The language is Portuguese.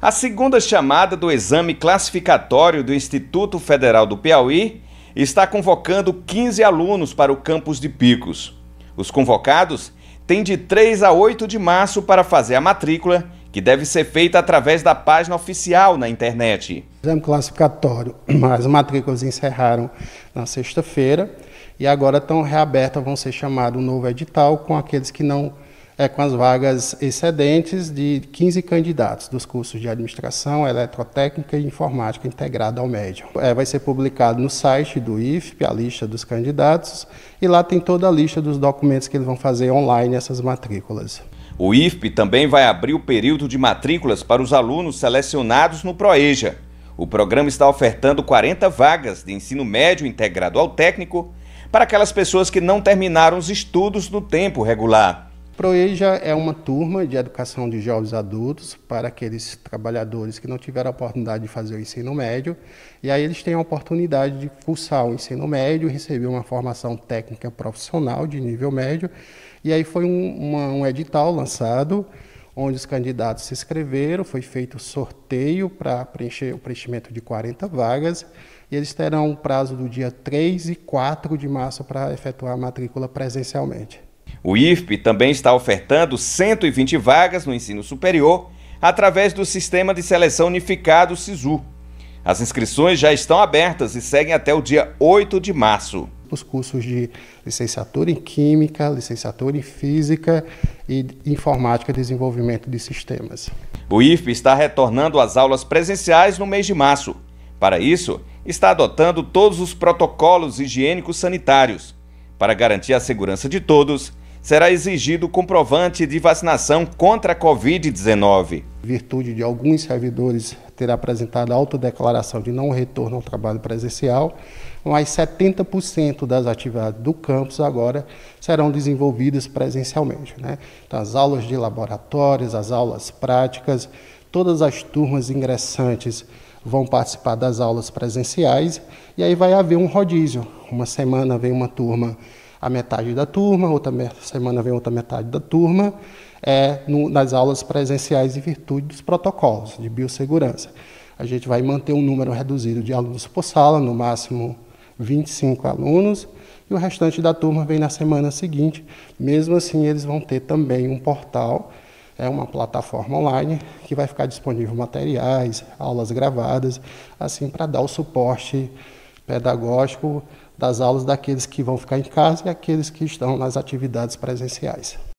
A segunda chamada do exame classificatório do Instituto Federal do Piauí está convocando 15 alunos para o campus de Picos. Os convocados têm de 3 a 8 de março para fazer a matrícula, que deve ser feita através da página oficial na internet. O exame classificatório, as matrículas encerraram na sexta-feira e agora estão reabertas, vão ser chamado um novo edital com aqueles que não é com as vagas excedentes de 15 candidatos dos cursos de administração, eletrotécnica e informática integrada ao médio. É, vai ser publicado no site do IFP a lista dos candidatos e lá tem toda a lista dos documentos que eles vão fazer online essas matrículas. O IFP também vai abrir o período de matrículas para os alunos selecionados no Proeja. O programa está ofertando 40 vagas de ensino médio integrado ao técnico para aquelas pessoas que não terminaram os estudos no tempo regular. PROEJA é uma turma de educação de jovens adultos para aqueles trabalhadores que não tiveram a oportunidade de fazer o ensino médio. E aí eles têm a oportunidade de cursar o ensino médio, receber uma formação técnica profissional de nível médio. E aí foi um, uma, um edital lançado, onde os candidatos se inscreveram, foi feito sorteio para preencher o preenchimento de 40 vagas. E eles terão um prazo do dia 3 e 4 de março para efetuar a matrícula presencialmente. O IFP também está ofertando 120 vagas no ensino superior através do Sistema de Seleção Unificado SISU. As inscrições já estão abertas e seguem até o dia 8 de março. Os cursos de licenciatura em Química, licenciatura em Física e Informática e Desenvolvimento de Sistemas. O IFP está retornando às aulas presenciais no mês de março. Para isso, está adotando todos os protocolos higiênicos sanitários Para garantir a segurança de todos, será exigido comprovante de vacinação contra a Covid-19. Em virtude de alguns servidores ter apresentado autodeclaração de não retorno ao trabalho presencial, mais 70% das atividades do campus agora serão desenvolvidas presencialmente. Né? Então, as aulas de laboratórios, as aulas práticas, todas as turmas ingressantes vão participar das aulas presenciais e aí vai haver um rodízio. Uma semana vem uma turma a metade da turma, outra semana vem outra metade da turma, é, no, nas aulas presenciais em virtude dos protocolos de biossegurança. A gente vai manter um número reduzido de alunos por sala, no máximo 25 alunos, e o restante da turma vem na semana seguinte. Mesmo assim, eles vão ter também um portal, é uma plataforma online que vai ficar disponível materiais, aulas gravadas, assim para dar o suporte pedagógico das aulas daqueles que vão ficar em casa e aqueles que estão nas atividades presenciais.